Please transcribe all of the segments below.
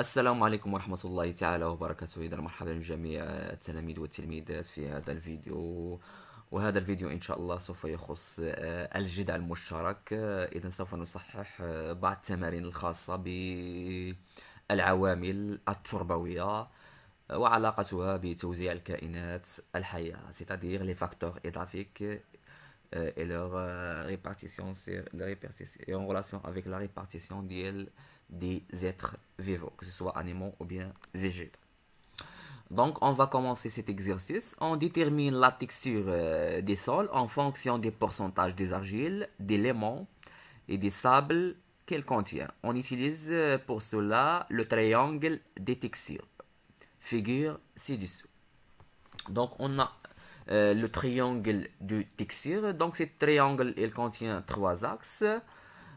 السلام عليكم ورحمة الله تعالى وبركاته إذا مرحبا بجميع التلاميذ والتلميذات في هذا الفيديو وهذا الفيديو إن شاء الله سوف يخص آه، الجدع المشترك آه، إذا سوف نصحح آه، بعض التمارين الخاصة بالعوامل التربوية وعلاقتها بتوزيع الكائنات cest لي فاكتور إضافيك Euh, et leur euh, répartition, répartition en relation avec la répartition des, des êtres vivants, que ce soit animaux ou bien végétaux. Donc, on va commencer cet exercice. On détermine la texture euh, des sols en fonction des pourcentages des argiles, des léments et des sables qu'elle contient. On utilise pour cela le triangle des textures. Figure ci-dessous. Donc, on a euh, le triangle de texture, Donc, ce triangle, il contient trois axes.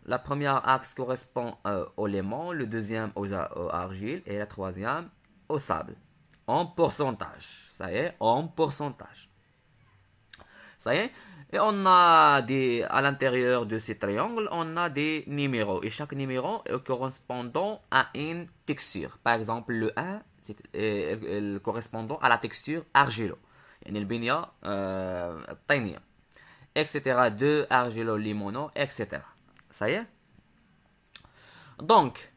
La première axe correspond euh, au léman, le deuxième aux argile et la troisième au sable. En pourcentage. Ça y est, en pourcentage. Ça y est. Et on a des, à l'intérieur de ces triangle, on a des numéros. Et chaque numéro est euh, correspondant à une texture. Par exemple, le 1 est, correspondant à la texture argile. يعني البنية etc de argilo limono etc ça y est donc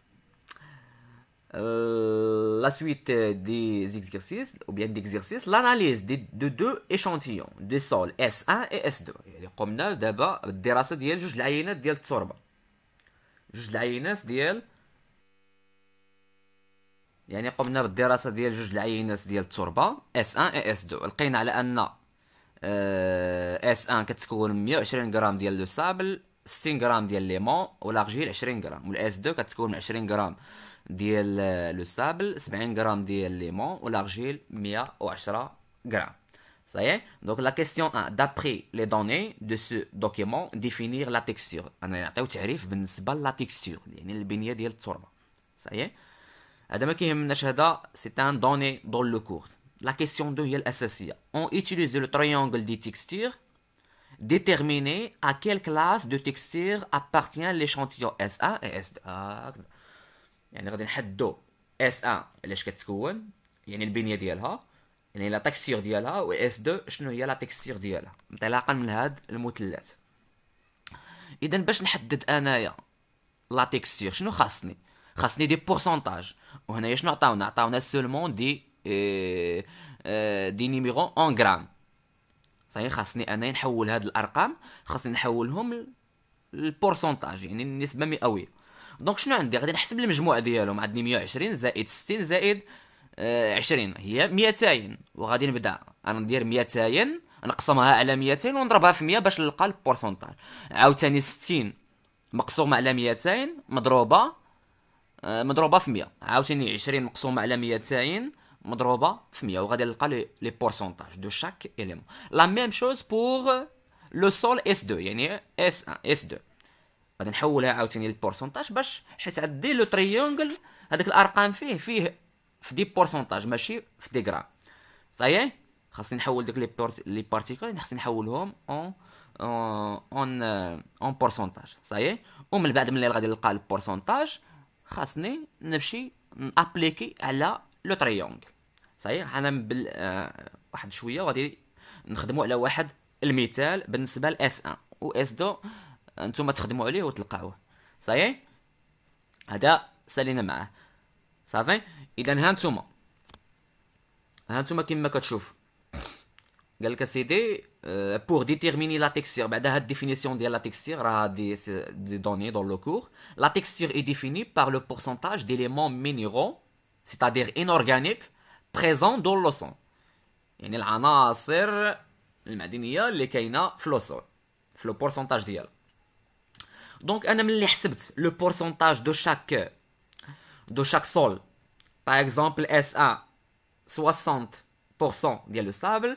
euh, la suite des exercices, ou bien d'exercices, l'analyse de, deux échantillons de sol S1 et S2. قمنا دابا بالدراسه ديال جوج العينات ديال التربه جوج العينات ديال يعني قمنا بالدراسه ديال جوج العينات ديال التربه اس 1 اي اس 2 لقينا على ان آه، اس 1 كتكون 120 غرام ديال لو سابل 60 غرام ديال ليمون والارجيل 20 غرام والاس 2 كتكون من 20 غرام ديال آه، لو سابل 70 غرام ديال ليمون والارجيل 110 غرام صحيح دونك لا كيسيون 1 دابري لي دوني دو سو دوكيمون ديفينير لا تيكستور انا نعطيو تعريف بالنسبه لا تيكستور يعني البنيه ديال التربه صحيح c'est un donné dans le cours. La question 2 est celle-ci ont utilisé le triangle des textures déterminé à quelle classe de textures appartient l'échantillon S1 et S2. Il y a S1, l'échiqueté quoi la texture et S2, je la texture de là. Mettez la tête, le mot de la te. Et dans la texture, je ne crois pas. خاصني دي بورسونتاج وهنا شنو نعطاونا عطاونا سولمون دي آه، آه، دي نيميرو اون غرام صافي خاصني انا نحول هاد الارقام خاصني نحولهم البورسونتاج يعني النسبه مئويه دونك شنو عندي غادي نحسب المجموع ديالهم عندي 120 زائد 60 زائد 20 آه، هي 200 وغادي نبدا انا ندير 200 نقسمها على 200 ونضربها في 100 باش نلقى البورسونتاج عاوتاني 60 مقسومه على 200 مضروبه آه، مضروبه في 100 عاوتاني 20 مقسومه على 200 مضروبه في 100 وغادي نلقى لي بورسونتاج دو شاك اليمون لا ميم شوز بور لو سول اس 2 يعني اس 1 اس 2 غادي نحولها عاوتاني للبورسونتاج باش حيت عندي لو تريونغل هذاك الارقام فيه فيه في دي بورسونتاج ماشي في دي غرام صايي خاصني نحول ديك لي بورت لي بارتيكول خاصني نحولهم اون اون اون بورسونتاج صايي ومن بعد ملي غادي نلقى البورسونتاج خاصني نمشي نابليكي على لو تريونغ صحيح انا بال... آه... واحد شويه غادي نخدموا على واحد المثال بالنسبه لاس 1 و اس 2 نتوما تخدموا عليه وتلقاوه صحيح هذا سالينا معاه صافي اذا ها نتوما ها نتوما كما كتشوفوا quelques idées pour déterminer la texture. la définition de la texture, on a des données dans le cours. La texture est définie par le pourcentage d'éléments minéraux, c'est-à-dire inorganiques, présents dans le sol. Et Donc, on a le pourcentage de chaque de chaque sol. Par exemple, S a 60% d'ailleurs sable.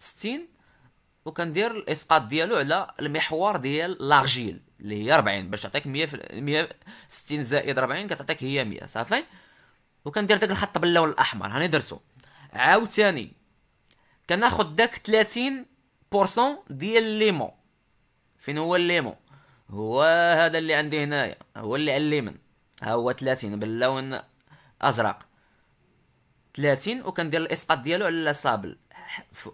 60 وكندير الاسقاط ديالو على المحور ديال لارجيل اللي هي 40 باش تعطيك 100 100 60 زائد 40 كتعطيك هي 100 صافي وكندير داك الخط باللون الاحمر هاني درتو عاوتاني كناخد داك 30% ديال الليمون فين هو الليمون هو هذا اللي عندي هنايا هو اللي على اليمين ها هو 30 باللون ازرق 30 وكندير الاسقاط ديالو على الصابل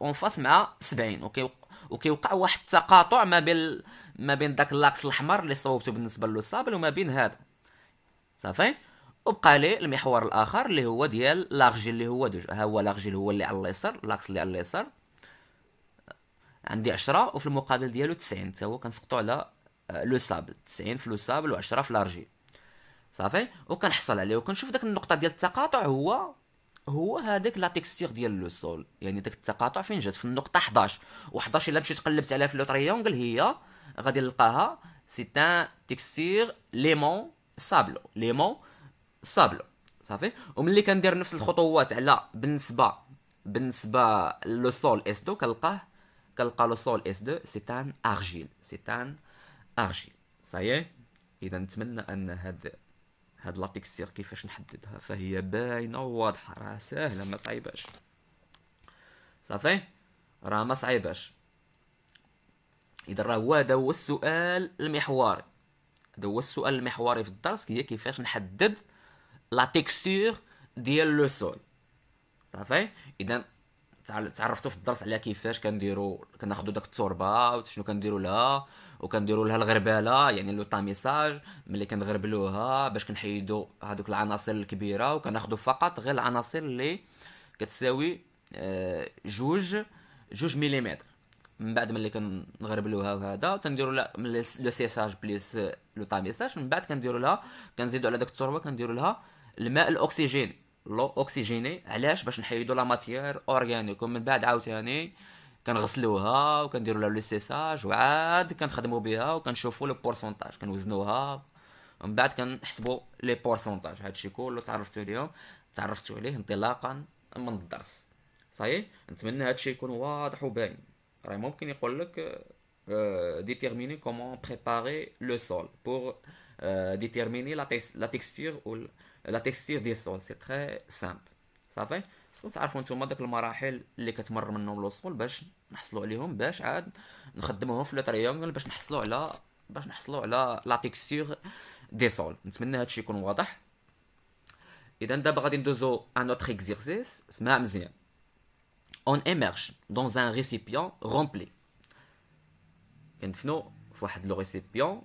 اون فاس مع 70 اوكي وكيوقع واحد التقاطع ما بين ما بين داك اللاكس الاحمر اللي صوبته بالنسبه لوسابل وما بين هذا صافي وبقى لي المحور الاخر اللي هو ديال لاغجيل اللي هو دوج ها هو لاغجيل هو اللي على اليسار لاكس اللي على اليسار عندي 10 وفي المقابل ديالو 90 حتى هو كنسقطو على آه، لو سابل 90 في لو سابل و10 في لارجيل صافي وكنحصل عليه وكنشوف داك النقطه ديال التقاطع هو هو هذاك لا تيكستير ديال لو سول يعني داك التقاطع فين جات في النقطه 11 و11 الا مشيت قلبت عليها في لو تريونغل هي غادي نلقاها سي تان تيكستير ليمون سابلو ليمون سابلو صافي وملي كندير نفس الخطوات على بالنسبه بالنسبه لو سول اس دو كنلقاه كنلقى لو سول اس دو سي تان ارجيل سي تان ارجيل صايي اذا نتمنى ان هذا هاد لاتكسير كيفاش نحددها فهي باينه وواضحه راه ساهله ما صعيباش صافي راه ما صعيباش اذا راه هو هذا هو السؤال المحوري هذا هو السؤال المحوري في الدرس هي كيفاش نحدد لا تيكستور ديال لو سول صافي اذا تعرفتوا في الدرس على كيفاش كنديروا كناخذوا داك التربه وشنو كنديروا لها وكنديروا لها الغربله يعني لو طاميساج ملي كنغربلوها باش كنحيدوا هذوك العناصر الكبيره وكناخذوا فقط غير العناصر اللي كتساوي آه، جوج جوج مليمتر من بعد ملي كنغربلوها وهذا تنديروا لها لو سيساج بليس لو طاميساج من بعد كنديروا لها كنزيدوا على داك التربه كنديروا لها الماء الاكسجين لو اوكسجيني علاش باش نحيدو لا ماتيير اورغانيك ومن بعد عاوتاني كنغسلوها وكنديروا لها لو سيساج وعاد كنخدموا بها وكنشوفوا لو بورسونتاج كنوزنوها ومن بعد كنحسبوا لي بورسونتاج هادشي كله تعرفتوا اليوم تعرفتوا عليه انطلاقا من الدرس صحيح نتمنى هادشي يكون واضح وباين راه ممكن يقول لك ديتيرميني كومون بريباري لو سول بور déterminer la, texture ou la texture très sols c'est très simple صافي شكون تعرفوا نتوما داك المراحل اللي كتمر منهم لوصول باش نحصلوا عليهم باش عاد نخدموهم في لو تريونغل باش نحصلوا على باش on émerge dans un récipient rempli كندفنو dans le récipient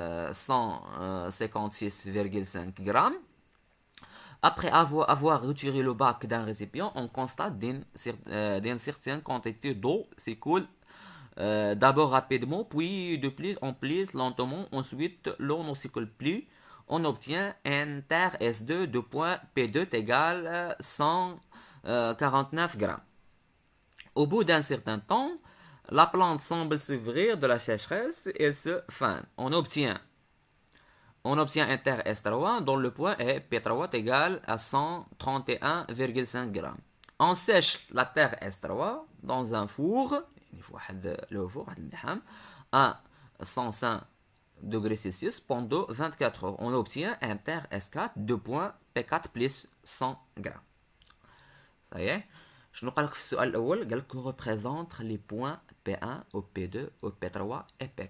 156,5 euh, g. Après avoir, retiré le bac d'un récipient, on constate d'une euh, certaine quantité d'eau s'écoule euh, d'abord rapidement, puis de plus en plus lentement. Ensuite, l'eau ne s'écoule plus. On obtient un S2 de point P2 égale 149 g. Au bout d'un certain temps, la plante semble s'ouvrir de la sécheresse et se fane. On obtient on obtient un terre S3 dont le poids est P3 égale à 131,5 g. On sèche la terre S3 dans un four, le à 105 degrés Celsius pendant 24 heures. On obtient un terre S4 de points P4 plus 100 g. Ça y est. Je nous parle que représente les points P1 au P2 au P3 et P4.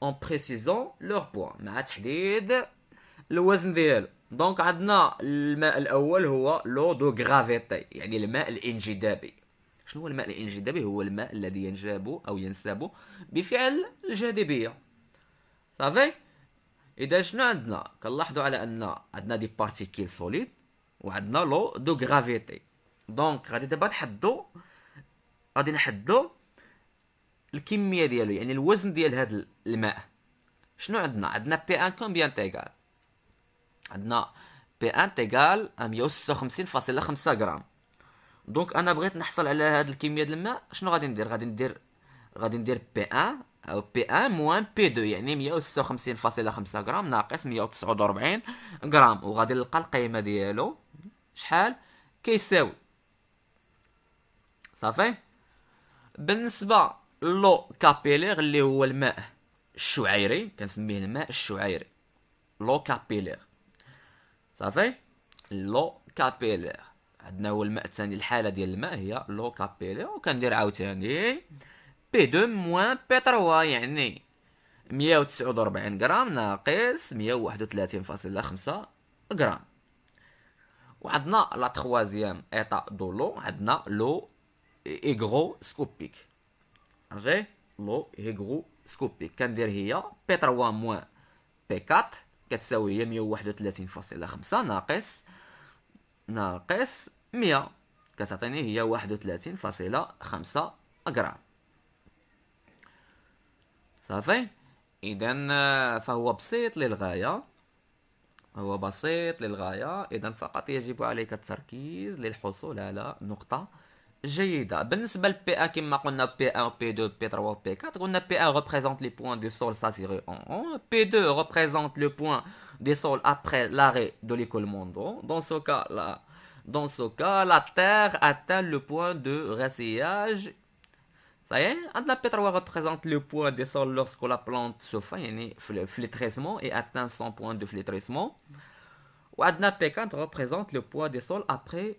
en précisant leur poids مع تحديد الوزن ديالو دونك عندنا الماء الاول هو لو دو غرافيتي يعني الماء الانجذابي شنو هو الماء الانجذابي هو الماء الذي ينجاب او ينساب بفعل الجاذبيه صافي اذا شنو عندنا كنلاحظوا على ان عندنا دي بارتيكيل سوليد وعندنا لو دو غرافيتي دونك غادي دابا نحدو غادي نحدو الكميه ديالو يعني الوزن ديال هذا الماء شنو عندنا عندنا بي ان كومبيان تيغال عندنا بي ان تيغال 156.5 غرام دونك انا بغيت نحصل على هاد الكميه ديال الماء شنو غادي ندير غادي ندير غادي ندير بي ان او بي ان موان بي دو يعني 156.5 غرام ناقص 149 غرام وغادي نلقى القيمه ديالو شحال كيساوي صافي بالنسبه لو كابيلير اللي هو الماء الشعيري كنسميه الماء الشعيري لو كابيلير صافي لو كابيلير عندنا هو الماء الثاني الحاله ديال الماء هي لو كابيلير وكندير عاوتاني بي دو موان بي تروا يعني مية غرام ناقص مية فاصلة خمسة غرام وعندنا لا تخوازيام ايطا دو لو عندنا لو ايغرو سكوبيك غي لو هيغرو سكوبي كندير هي بي 3 موان بي 4 كتساوي هي 131.5 ناقص ناقص 100 كتعطيني هي 31.5 غرام صافي اذا فهو بسيط للغايه هو بسيط للغايه اذا فقط يجب عليك التركيز للحصول على نقطه جيدة بالنسبة للبي A كما قلنا P1 P2 P3 P4 قلنا P1 représente les points du sol saturé en P2 représente le point du sol après l'arrêt de l'école mondiale. dans ce cas là dans ce cas la Terre atteint le point de rassayage ça y est la P3 représente le point du sol lorsque la plante se fait flétrissement et atteint son point de flétrissement Adna P4 représente le point du sol après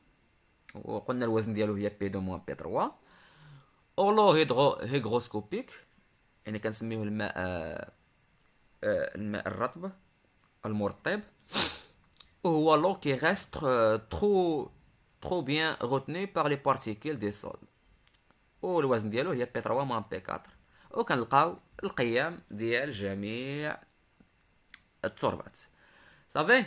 وقلنا الوزن ديالو هي بي 2 موان بي 3 اورلو هيدرو هيغروسكوبيك يعني كنسميوه الماء آه، آه، الماء الرطب المرطب وهو لو كي غاست آه، ترو ترو بيان روتني بار لي بارتيكيل دي سول والوزن ديالو هي بي 3 موان بي 4 وكنلقاو القيام ديال جميع التربات صافي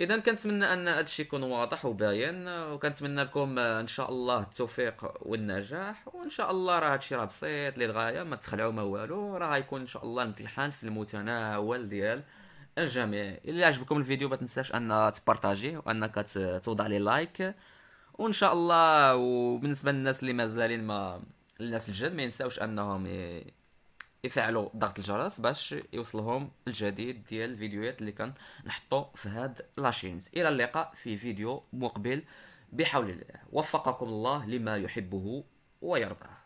اذا كنتمنى ان هذا الشيء يكون واضح وباين وكنتمنى لكم آه، ان شاء الله التوفيق والنجاح وان شاء الله راه هادشي راه بسيط للغايه ما تخلعوا ما والو راه غيكون ان شاء الله الامتحان في المتناول ديال الجميع الا عجبكم الفيديو ما تنساش ان تبارطاجيه وانك توضع لي لايك وان شاء الله وبالنسبه للناس اللي مازالين ما الناس الجد ما ينساوش انهم يفعلوا ضغط الجرس باش يوصلهم الجديد ديال الفيديوهات اللي كان نحطو في هاد لاشين الى اللقاء في فيديو مقبل بحول الله وفقكم الله لما يحبه ويرضاه